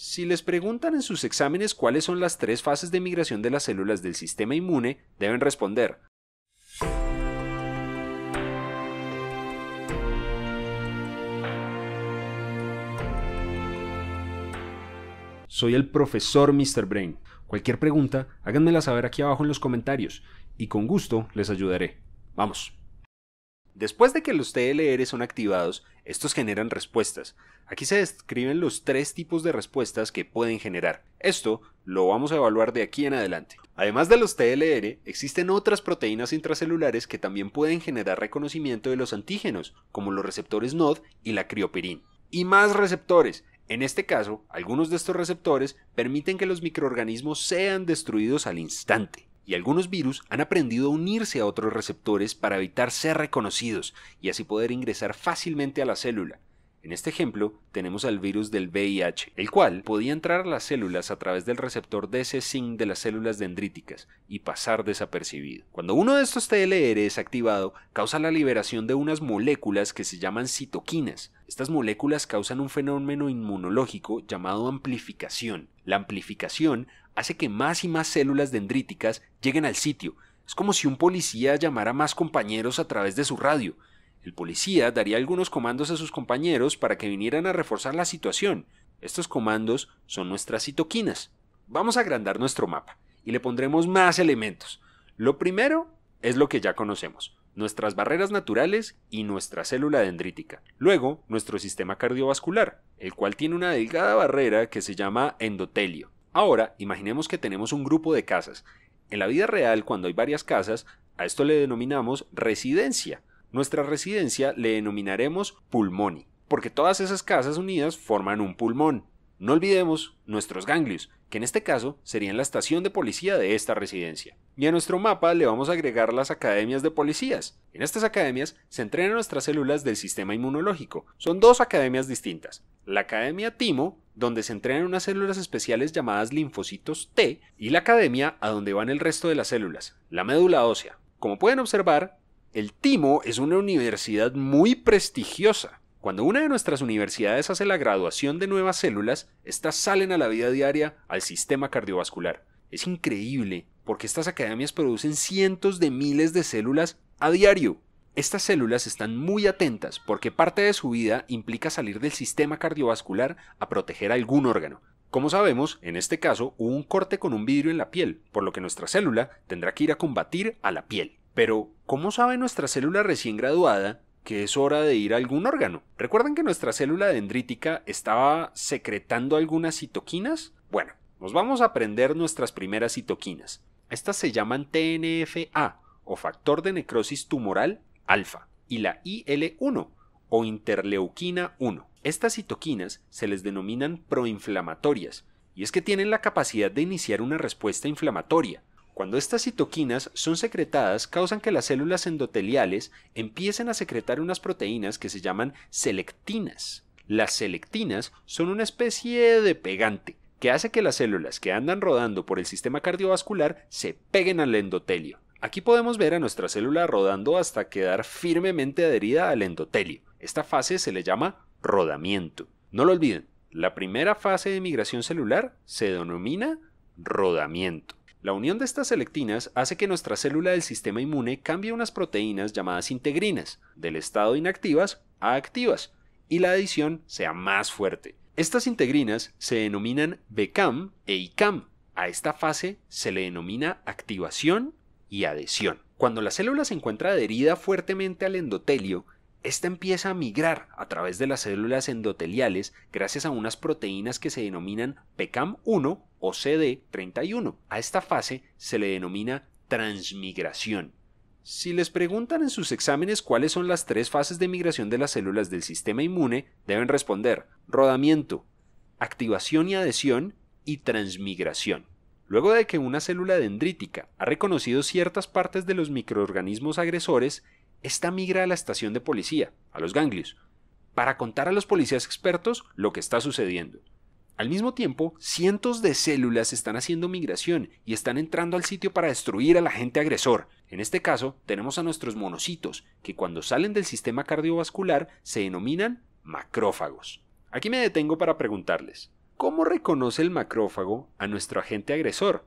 Si les preguntan en sus exámenes cuáles son las tres fases de migración de las células del sistema inmune, deben responder. Soy el profesor Mr. Brain. Cualquier pregunta, háganmela saber aquí abajo en los comentarios y con gusto les ayudaré. Vamos. Después de que los TLR son activados, estos generan respuestas. Aquí se describen los tres tipos de respuestas que pueden generar. Esto lo vamos a evaluar de aquí en adelante. Además de los TLR, existen otras proteínas intracelulares que también pueden generar reconocimiento de los antígenos, como los receptores NOD y la crioperin. Y más receptores. En este caso, algunos de estos receptores permiten que los microorganismos sean destruidos al instante y algunos virus han aprendido a unirse a otros receptores para evitar ser reconocidos y así poder ingresar fácilmente a la célula, en este ejemplo, tenemos al virus del VIH, el cual podía entrar a las células a través del receptor dc sync de las células dendríticas y pasar desapercibido. Cuando uno de estos TLR es activado, causa la liberación de unas moléculas que se llaman citoquinas. Estas moléculas causan un fenómeno inmunológico llamado amplificación. La amplificación hace que más y más células dendríticas lleguen al sitio. Es como si un policía llamara a más compañeros a través de su radio. El policía daría algunos comandos a sus compañeros para que vinieran a reforzar la situación. Estos comandos son nuestras citoquinas. Vamos a agrandar nuestro mapa y le pondremos más elementos. Lo primero es lo que ya conocemos, nuestras barreras naturales y nuestra célula dendrítica. Luego, nuestro sistema cardiovascular, el cual tiene una delgada barrera que se llama endotelio. Ahora, imaginemos que tenemos un grupo de casas. En la vida real, cuando hay varias casas, a esto le denominamos residencia. Nuestra residencia le denominaremos pulmoni, porque todas esas casas unidas forman un pulmón. No olvidemos nuestros ganglios, que en este caso serían la estación de policía de esta residencia. Y a nuestro mapa le vamos a agregar las academias de policías. En estas academias se entrenan nuestras células del sistema inmunológico. Son dos academias distintas. La Academia Timo, donde se entrenan unas células especiales llamadas linfocitos T, y la academia a donde van el resto de las células, la médula ósea. Como pueden observar, el Timo es una universidad muy prestigiosa. Cuando una de nuestras universidades hace la graduación de nuevas células, estas salen a la vida diaria al sistema cardiovascular. Es increíble porque estas academias producen cientos de miles de células a diario. Estas células están muy atentas porque parte de su vida implica salir del sistema cardiovascular a proteger algún órgano. Como sabemos, en este caso hubo un corte con un vidrio en la piel, por lo que nuestra célula tendrá que ir a combatir a la piel. Pero, ¿cómo sabe nuestra célula recién graduada que es hora de ir a algún órgano? ¿Recuerdan que nuestra célula dendrítica estaba secretando algunas citoquinas? Bueno, nos vamos a aprender nuestras primeras citoquinas. Estas se llaman TNFA, o factor de necrosis tumoral alfa, y la IL1, o interleuquina 1. Estas citoquinas se les denominan proinflamatorias, y es que tienen la capacidad de iniciar una respuesta inflamatoria, cuando estas citoquinas son secretadas, causan que las células endoteliales empiecen a secretar unas proteínas que se llaman selectinas. Las selectinas son una especie de pegante que hace que las células que andan rodando por el sistema cardiovascular se peguen al endotelio. Aquí podemos ver a nuestra célula rodando hasta quedar firmemente adherida al endotelio. Esta fase se le llama rodamiento. No lo olviden, la primera fase de migración celular se denomina rodamiento. La unión de estas selectinas hace que nuestra célula del sistema inmune cambie unas proteínas llamadas integrinas, del estado inactivas a activas, y la adición sea más fuerte. Estas integrinas se denominan BCAM e ICAM. A esta fase se le denomina activación y adhesión. Cuando la célula se encuentra adherida fuertemente al endotelio, esta empieza a migrar a través de las células endoteliales gracias a unas proteínas que se denominan pcam 1 o CD31. A esta fase se le denomina transmigración. Si les preguntan en sus exámenes cuáles son las tres fases de migración de las células del sistema inmune, deben responder rodamiento, activación y adhesión y transmigración. Luego de que una célula dendrítica ha reconocido ciertas partes de los microorganismos agresores, esta migra a la estación de policía, a los ganglios, para contar a los policías expertos lo que está sucediendo. Al mismo tiempo, cientos de células están haciendo migración y están entrando al sitio para destruir al agente agresor. En este caso, tenemos a nuestros monocitos, que cuando salen del sistema cardiovascular se denominan macrófagos. Aquí me detengo para preguntarles, ¿cómo reconoce el macrófago a nuestro agente agresor?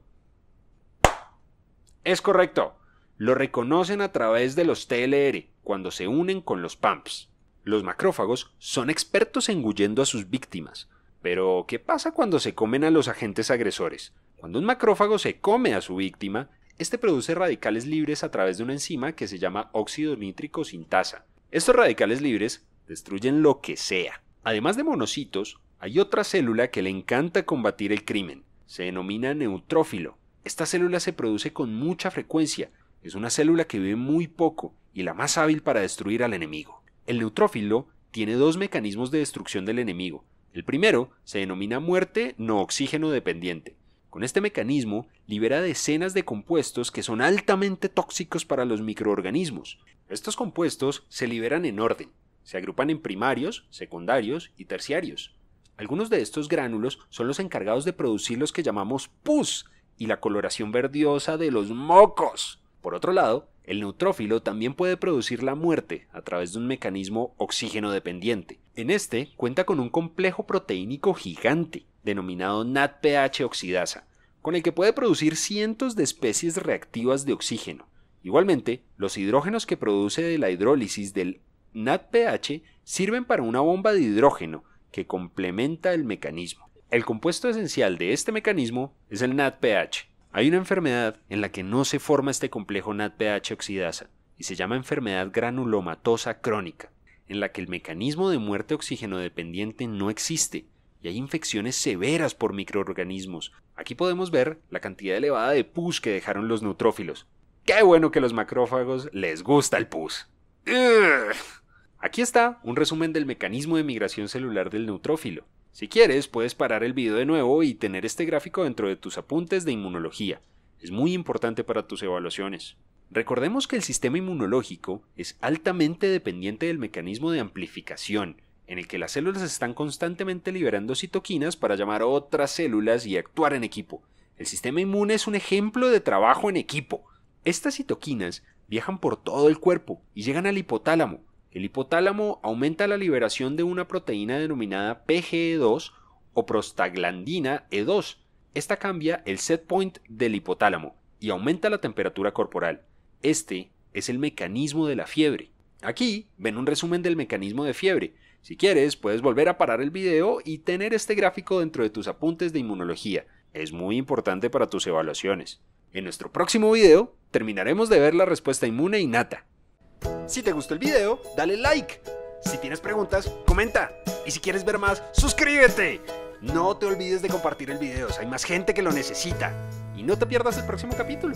Es correcto. Lo reconocen a través de los TLR, cuando se unen con los PAMPs. Los macrófagos son expertos engullendo a sus víctimas. Pero, ¿qué pasa cuando se comen a los agentes agresores? Cuando un macrófago se come a su víctima, este produce radicales libres a través de una enzima que se llama óxido nítrico sintasa. Estos radicales libres destruyen lo que sea. Además de monocitos, hay otra célula que le encanta combatir el crimen. Se denomina neutrófilo. Esta célula se produce con mucha frecuencia es una célula que vive muy poco y la más hábil para destruir al enemigo. El neutrófilo tiene dos mecanismos de destrucción del enemigo. El primero se denomina muerte no oxígeno dependiente. Con este mecanismo libera decenas de compuestos que son altamente tóxicos para los microorganismos. Estos compuestos se liberan en orden. Se agrupan en primarios, secundarios y terciarios. Algunos de estos gránulos son los encargados de producir los que llamamos pus y la coloración verdiosa de los mocos. Por otro lado, el neutrófilo también puede producir la muerte a través de un mecanismo oxígeno dependiente. En este cuenta con un complejo proteínico gigante, denominado NADPH oxidasa, con el que puede producir cientos de especies reactivas de oxígeno. Igualmente, los hidrógenos que produce de la hidrólisis del NADPH sirven para una bomba de hidrógeno que complementa el mecanismo. El compuesto esencial de este mecanismo es el NADPH, hay una enfermedad en la que no se forma este complejo NADPH oxidasa y se llama enfermedad granulomatosa crónica, en la que el mecanismo de muerte oxígeno dependiente no existe y hay infecciones severas por microorganismos. Aquí podemos ver la cantidad elevada de pus que dejaron los neutrófilos. Qué bueno que los macrófagos les gusta el pus. Aquí está un resumen del mecanismo de migración celular del neutrófilo. Si quieres, puedes parar el video de nuevo y tener este gráfico dentro de tus apuntes de inmunología. Es muy importante para tus evaluaciones. Recordemos que el sistema inmunológico es altamente dependiente del mecanismo de amplificación, en el que las células están constantemente liberando citoquinas para llamar a otras células y actuar en equipo. El sistema inmune es un ejemplo de trabajo en equipo. Estas citoquinas viajan por todo el cuerpo y llegan al hipotálamo, el hipotálamo aumenta la liberación de una proteína denominada PGE2 o prostaglandina E2. Esta cambia el set point del hipotálamo y aumenta la temperatura corporal. Este es el mecanismo de la fiebre. Aquí ven un resumen del mecanismo de fiebre. Si quieres, puedes volver a parar el video y tener este gráfico dentro de tus apuntes de inmunología. Es muy importante para tus evaluaciones. En nuestro próximo video, terminaremos de ver la respuesta inmune innata. Si te gustó el video, dale like. Si tienes preguntas, comenta. Y si quieres ver más, suscríbete. No te olvides de compartir el video, hay más gente que lo necesita. Y no te pierdas el próximo capítulo.